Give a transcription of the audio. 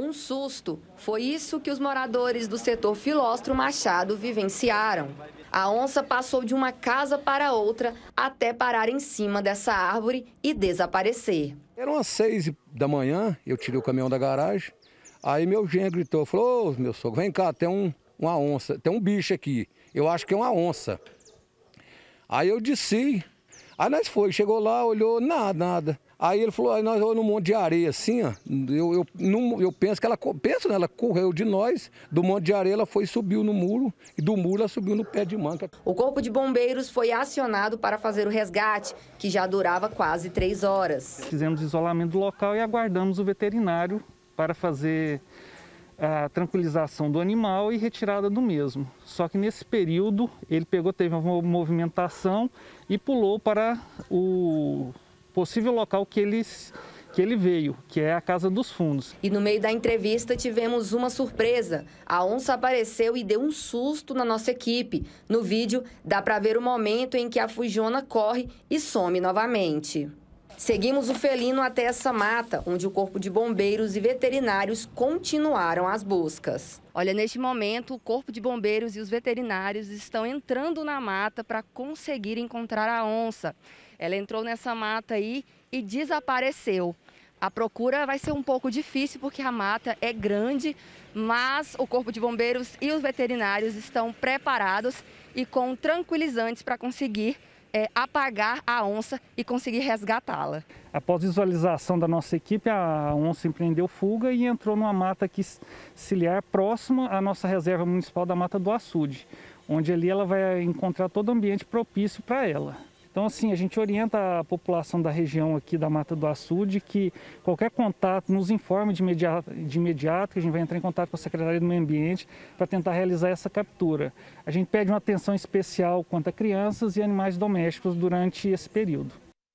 Um susto. Foi isso que os moradores do setor Filóstro Machado vivenciaram. A onça passou de uma casa para outra até parar em cima dessa árvore e desaparecer. Eram as seis da manhã, eu tirei o caminhão da garagem. Aí meu genro gritou, falou, oh, meu sogro, vem cá, tem um, uma onça, tem um bicho aqui. Eu acho que é uma onça. Aí eu desci. Aí nós foi, chegou lá, olhou, nada, nada. Aí ele falou, aí ah, nós olhamos num monte de areia assim, ó. Eu, eu, eu penso que ela, penso, né, ela correu de nós, do monte de areia ela foi e subiu no muro, e do muro ela subiu no pé de manca. O corpo de bombeiros foi acionado para fazer o resgate, que já durava quase três horas. Fizemos isolamento do local e aguardamos o veterinário para fazer a tranquilização do animal e retirada do mesmo. Só que nesse período ele pegou, teve uma movimentação e pulou para o possível local que eles que ele veio, que é a Casa dos Fundos. E no meio da entrevista tivemos uma surpresa. A onça apareceu e deu um susto na nossa equipe. No vídeo dá para ver o momento em que a fujona corre e some novamente. Seguimos o felino até essa mata, onde o corpo de bombeiros e veterinários continuaram as buscas. Olha, neste momento, o corpo de bombeiros e os veterinários estão entrando na mata para conseguir encontrar a onça. Ela entrou nessa mata aí e desapareceu. A procura vai ser um pouco difícil porque a mata é grande, mas o Corpo de Bombeiros e os veterinários estão preparados e com tranquilizantes para conseguir é, apagar a onça e conseguir resgatá-la. Após visualização da nossa equipe, a onça empreendeu fuga e entrou numa mata aqui ciliar próxima à nossa reserva municipal da Mata do Açude, onde ali ela vai encontrar todo o ambiente propício para ela. Então, assim, a gente orienta a população da região aqui da Mata do Açude de que qualquer contato nos informe de imediato, de imediato que a gente vai entrar em contato com a Secretaria do Meio Ambiente para tentar realizar essa captura. A gente pede uma atenção especial quanto a crianças e animais domésticos durante esse período.